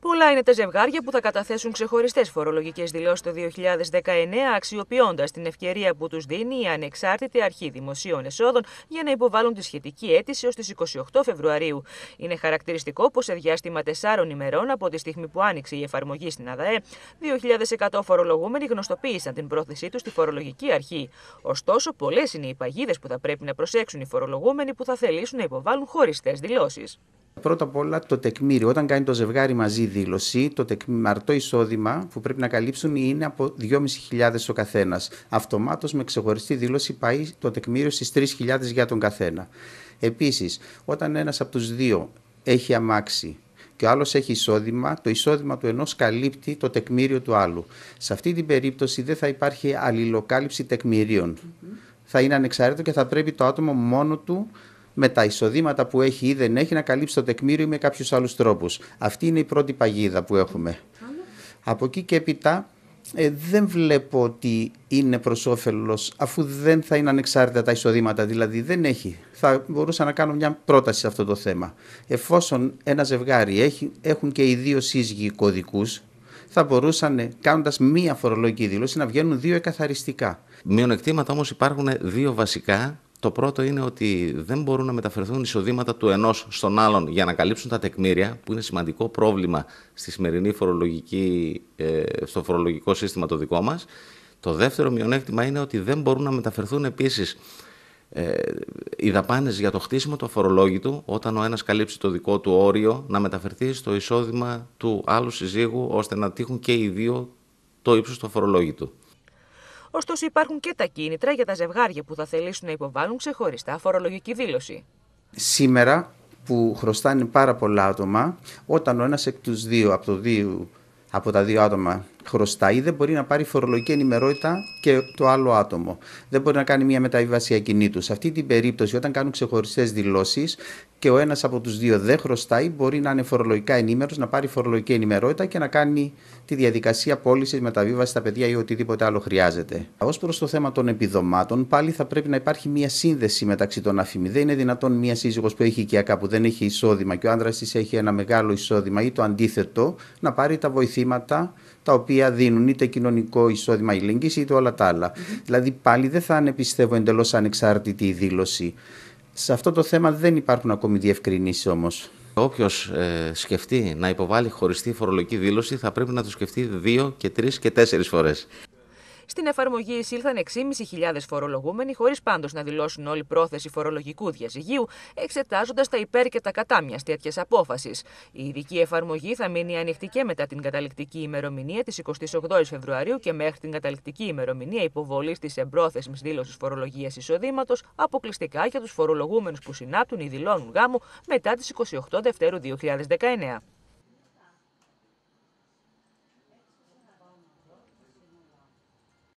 Πολλά είναι τα ζευγάρια που θα καταθέσουν ξεχωριστές φορολογικές δηλώσεις το 2019, αξιοποιώντας την ευκαιρία που τους δίνει η ανεξάρτητη Αρχή Δημοσίων Εσόδων για να υποβάλουν τη σχετική αίτηση ως τις 28 Φεβρουαρίου. Είναι χαρακτηριστικό πως σε διάστημα τεσσάρων ημερών από τη στιγμή που άνοιξε η εφαρμογή στην ΑΔΑΕ, 2.100 φορολογούμενοι γνωστοποίησαν την πρόθεσή τους στη φορολογική αρχή. Ωστόσο, πολλές είναι οι παγίδες που θα πρέπει να προσέξουν οι φορολογούμενοι που θα θελήσουν να υποβάλουν χωριστές δηλώσεις. Πρώτα απ' όλα το τεκμήριο. Όταν κάνει το ζευγάρι μαζί δήλωση, το τεκμαρτό εισόδημα που πρέπει να καλύψουν είναι από 2.500 ο καθένας. Αυτομάτως με ξεχωριστή δήλωση πάει το τεκμήριο στις 3.000 για τον καθένα. Επίσης, όταν ένας από τους δύο έχει αμάξι και ο άλλος έχει εισόδημα, το εισόδημα του ενός καλύπτει το τεκμήριο του άλλου. Σε αυτή την περίπτωση δεν θα υπάρχει αλληλοκάλυψη Θα είναι ανεξάρτητο και θα πρέπει το άτομο μόνο του με τα εισοδήματα που έχει ή δεν έχει να καλύψει το τεκμήριο ή με κάποιους άλλους τρόπους. Αυτή είναι η πρώτη παγίδα που έχουμε. Από εκεί και έπειτα ε, δεν βλέπω ότι είναι προς όφελος, αφού δεν θα είναι ανεξάρτητα τα εισοδήματα, δηλαδή δεν έχει. Θα μπορούσα να κάνω μια πρόταση σε αυτό το θέμα. Εφόσον ένα ζευγάρι έχει, έχουν και οι δύο σύζυγοι κωδικούς, θα μπορούσαν ε, κάνοντας μία φορολογική δήλωση να βγαίνουν δύο εκαθαριστικά. Μειονεκτήματα όμως υπάρχουν δύο βασικά το πρώτο είναι ότι δεν μπορούν να μεταφερθούν εισοδήματα του ενός στον άλλον για να καλύψουν τα τεκμήρια, που είναι σημαντικό πρόβλημα στη σημερινή φορολογική, ε, στο φορολογικό σύστημα το δικό μας. Το δεύτερο μειονέκτημα είναι ότι δεν μπορούν να μεταφερθούν επίσης ε, οι δαπάνες για το χτίσιμο του αφορολόγητου, όταν ο ένας καλύψει το δικό του όριο, να μεταφερθεί στο εισόδημα του άλλου συζύγου, ώστε να τύχουν και οι δύο το ύψος του αφορολόγητου. Ωστόσο, υπάρχουν και τα κίνητρα για τα ζευγάρια που θα θελήσουν να υποβάλουν ξεχωριστά φορολογική δήλωση. Σήμερα που χρωστάνε πάρα πολλά άτομα, όταν ο ένας εκ τους δύο από, δύο, από τα δύο άτομα χρωστάει, δεν μπορεί να πάρει φορολογική ενημερότητα και το άλλο άτομο. Δεν μπορεί να κάνει μια μεταβίβαση ακινήτου. Σε αυτή την περίπτωση, όταν κάνουν ξεχωριστές δηλώσεις, και ο ένας από τους δύο δεν χρωστάει, μπορεί να είναι φορολογικά ενήμερος, να πάρει φορολογική ενημερότητα και να κάνει τη διαδικασία πώλησης, μεταβίβασης στα παιδιά ή οτιδήποτε άλλο χρειάζεται. Ως προς το θέμα των επιδομάτων, πάλι θα πρέπει να υπάρχει μια σύνδεση μεταξύ των αφημί. Δεν είναι δυνατόν μια σύζυγος που έχει οικιακά που δεν έχει εισόδημα και ο άντρας της έχει ένα μεγάλο εισόδημα ή το αντίθετο να πάρει τα βοηθήματα τα οποία δίνουν είτε κοινωνικό εισόδημα ηλικία είτε όλα τα άλλα. Δηλαδή πάλι δεν θα είναι πιστεύω εντελώς ανεξάρτητη η δήλωση. Σε αυτό το θέμα δεν υπάρχουν ακόμη διευκρινήσεις όμως. Όποιος ε, σκεφτεί να υποβάλει χωριστή φορολογική δήλωση θα πρέπει να το σκεφτεί δύο και τρεις και τέσσερις φορές. Στην εφαρμογή εισήλθαν 6.500 φορολογούμενοι, χωρίς πάντως να δηλώσουν όλη πρόθεση φορολογικού διαζυγίου, εξετάζοντας τα υπέρ και τα κατά μιας τέτοιας απόφασης. Η ειδική εφαρμογή θα μείνει ανοιχτή και μετά την καταληκτική ημερομηνία της 28η Φεβρουαρίου και μέχρι την καταληκτική ημερομηνία υποβολής της εμπρόθεσμης δήλωσης φορολογίας εισοδήματος αποκλειστικά για τους φορολογούμενους που συνάπτουν ή δηλώνουν γάμου μετά τις 28 Δευτέρου 2019.